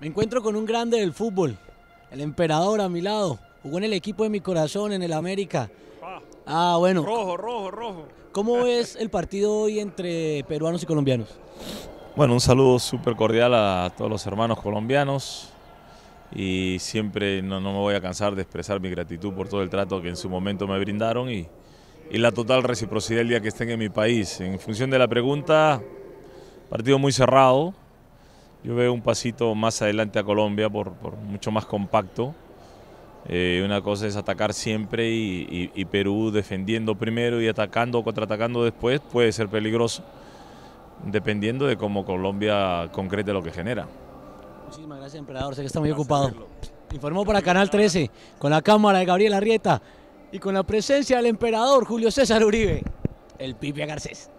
Me encuentro con un grande del fútbol, el emperador a mi lado. Jugó en el equipo de mi corazón, en el América. Ah, ah bueno. Rojo, rojo, rojo. ¿Cómo es el partido hoy entre peruanos y colombianos? Bueno, un saludo súper cordial a todos los hermanos colombianos y siempre no, me voy a cansar de expresar mi gratitud por todo el trato que en su momento me brindaron y, y la total reciprocidad el día que estén en mi país. En función de la pregunta, partido muy cerrado, yo veo un pasito más adelante a Colombia por, mucho más compacto. Eh, una cosa es atacar siempre y, Perú defendiendo primero y atacando o contraatacando después puede ser peligroso, dependiendo de cómo Colombia concrete lo que genera. Muchísimas gracias, emperador. Sé que está muy ocupado. Informó para Canal 13 con la cámara de Gabriel Arrieta y con la presencia del emperador Julio César Uribe, el Pipe Garcés.